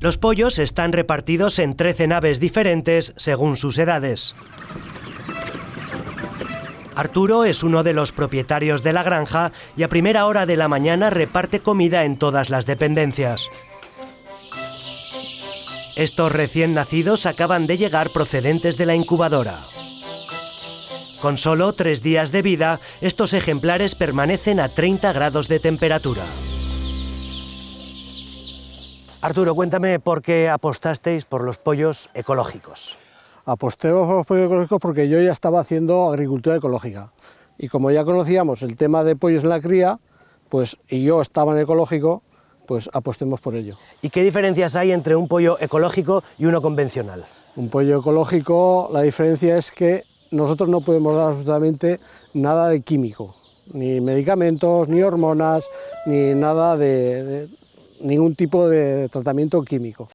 Los pollos están repartidos en 13 naves diferentes según sus edades. Arturo es uno de los propietarios de la granja y a primera hora de la mañana reparte comida en todas las dependencias. Estos recién nacidos acaban de llegar procedentes de la incubadora. Con solo tres días de vida, estos ejemplares permanecen a 30 grados de temperatura. Arturo, cuéntame por qué apostasteis por los pollos ecológicos. Apostemos por los pollos ecológicos porque yo ya estaba haciendo agricultura ecológica. Y como ya conocíamos el tema de pollos en la cría, pues y yo estaba en ecológico, pues apostemos por ello. ¿Y qué diferencias hay entre un pollo ecológico y uno convencional? Un pollo ecológico, la diferencia es que nosotros no podemos dar absolutamente nada de químico, ni medicamentos, ni hormonas, ni nada de ningún tipo de tratamiento químico.